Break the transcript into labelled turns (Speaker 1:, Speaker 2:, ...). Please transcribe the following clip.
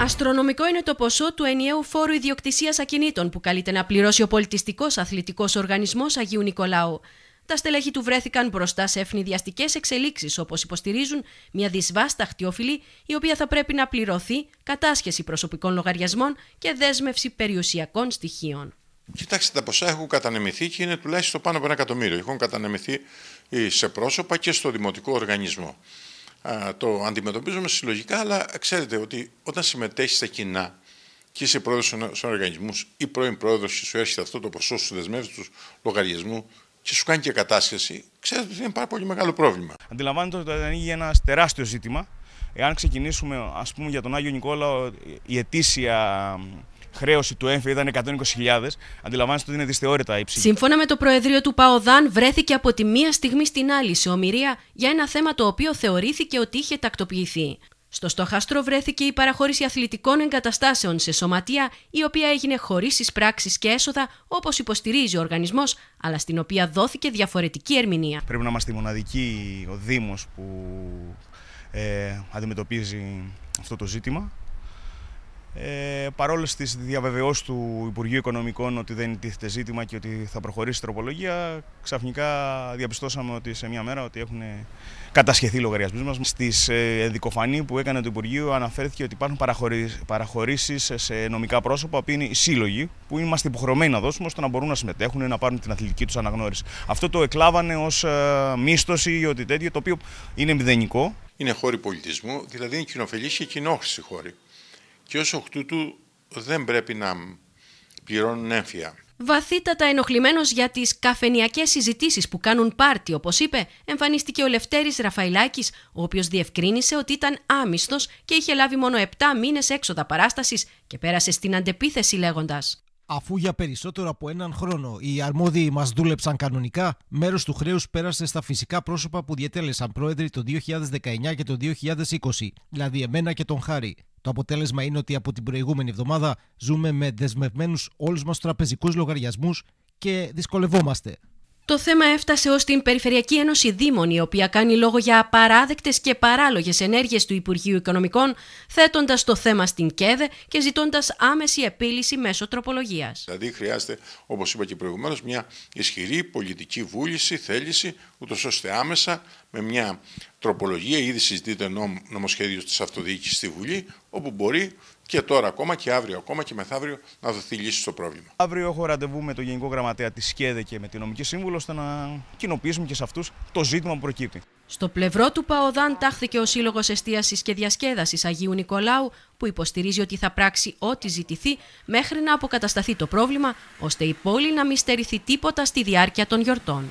Speaker 1: Αστρονομικό είναι το ποσό του ενιαίου φόρου ιδιοκτησίας ακινήτων που καλείται να πληρώσει ο πολιτιστικός αθλητικός οργανισμός Αγίου Νικολάου. Τα στελέχη του βρέθηκαν μπροστά σε ευνηδιαστικές εξελίξεις, όπως υποστηρίζουν μια δυσβάστα χτιόφιλη, η οποία θα πρέπει να πληρωθεί κατάσχεση προσωπικών λογαριασμών και δέσμευση περιουσιακών στοιχείων.
Speaker 2: Κοιτάξτε, τα ποσά έχουν κατανεμηθεί και είναι τουλάχιστον πάνω από ένα εκατομμύριο. Έχουν κατανεμηθεί σε πρόσωπα και στο δημοτικό οργανισμό το αντιμετωπίζουμε συλλογικά, αλλά ξέρετε ότι όταν συμμετέχεις στα κοινά και είσαι πρόεδρος σε οργανισμού ή πρώην πρόεδρος και σου έρχεται αυτό το ποσό του δεσμεύσεις τους λογαριασμού και σου κάνει και κατάσχεση,
Speaker 3: ξέρετε ότι είναι πάρα
Speaker 2: πολύ μεγάλο πρόβλημα.
Speaker 3: Αντιλαμβάνετε ότι ανοίγει ένας τεράστιος ζήτημα. Εάν ξεκινήσουμε, ας πούμε, για τον Άγιο Νικόλαο, η ετήσια χρέωση του ΕΜΦΕ ήταν 120.000. Αντιλαμβάνεστε ότι είναι δυσθεώρητα υψηλή. Σύμφωνα
Speaker 1: με το Προεδρείο του ΠΑΟΔΑΝ, βρέθηκε από τη μία στιγμή στην άλλη σε ομοιρία για ένα θέμα το οποίο θεωρήθηκε ότι είχε τακτοποιηθεί. Στο στόχαστρο βρέθηκε η παραχώρηση αθλητικών εγκαταστάσεων σε σωματεία, η οποία έγινε χωρίς εισπράξεις και έσοδα, όπως υποστηρίζει ο οργανισμός, αλλά στην οποία δόθηκε διαφορετική ερμηνεία.
Speaker 3: Πρέπει να είμαστε μοναδικοί ο Δήμος που ε, αντιμετωπίζει αυτό το ζήτημα. Ε, Παρόλες τις διαβεβαιώσεις του Υπουργείου Οικονομικών ότι δεν τίθεται ζήτημα και ότι θα προχωρήσει η τροπολογία, ξαφνικά διαπιστώσαμε ότι σε μια μέρα ότι έχουν κατασχεθεί οι λογαριασμοί μας. Στις ε, δικοφανή που έκανε το Υπουργείο αναφέρθηκε ότι υπάρχουν παραχωρήσεις σε νομικά πρόσωπα που είναι οι σύλλογοι, που είμαστε υποχρεωμένοι να δώσουμε ώστε να μπορούν να συμμετέχουν, να πάρουν την αθλητική τους αναγνώριση. Αυτό το εκλάβανε ως ε, μίστοση ή ότι τέτοιο, το οποίο είναι μηδενικό.
Speaker 2: Είναι χώροι πολιτισμού, δηλαδή είναι κοινοφελη και κοινόχρηση χώροι και ως εκ του δεν πρέπει να πληρώνουν έμφυα.
Speaker 1: Βαθύτατα ενοχλημένος για τις καφενιακές συζητήσεις που κάνουν πάρτι, όπως είπε, εμφανίστηκε ο Λευτέρης Ραφαϊλάκη, ο οποίος διευκρίνησε ότι ήταν άμυστος και είχε λάβει μόνο 7 μήνες έξοδα παράστασης και πέρασε στην αντεπίθεση λέγοντας. Αφού
Speaker 3: για περισσότερο από έναν χρόνο οι αρμόδιοι μας δούλεψαν κανονικά, μέρος του χρέους πέρασε στα φυσικά πρόσωπα που διετέλεσαν πρόεδροι το 2019 και το 2020, δηλαδή εμένα και τον Χάρη. Το αποτέλεσμα είναι ότι από την προηγούμενη εβδομάδα ζούμε με δεσμευμένους όλους μας τραπεζικούς λογαριασμούς και δυσκολευόμαστε.
Speaker 1: Το θέμα έφτασε ως την Περιφερειακή Ένωση Δήμων, η οποία κάνει λόγο για απαράδεκτες και παράλογες ενέργειες του Υπουργείου Οικονομικών, θέτοντας το θέμα στην ΚΕΔΕ και ζητώντας άμεση επίλυση μέσω τροπολογίας.
Speaker 2: Δηλαδή χρειάζεται, όπως είπα και προηγουμένως, μια ισχυρή πολιτική βούληση, θέληση, ούτως ώστε άμεσα με μια τροπολογία. Ήδη συζητείται νόμ, νομοσχέδιος της αυτοδιοίκησης στη Βουλή, όπου μπορεί και τώρα ακόμα και αύριο ακόμα και μεθαύριο να δοθεί λύση στο πρόβλημα.
Speaker 3: Αύριο έχω ραντεβού με τον Γενικό Γραμματέα της ΣΚΕΔΕ και με την νομική σύμβουλο, ώστε να κοινοποιήσουμε και σε αυτούς το ζήτημα που προκύπτει.
Speaker 1: Στο πλευρό του Παοδάν τάχθηκε ο Σύλλογος Εστίασης και Διασκέδασης Αγίου Νικολάου, που υποστηρίζει ότι θα πράξει ό,τι ζητηθεί μέχρι να αποκατασταθεί το πρόβλημα, ώστε η πόλη να μην στερηθεί τίποτα στη διάρκεια των γιορτών.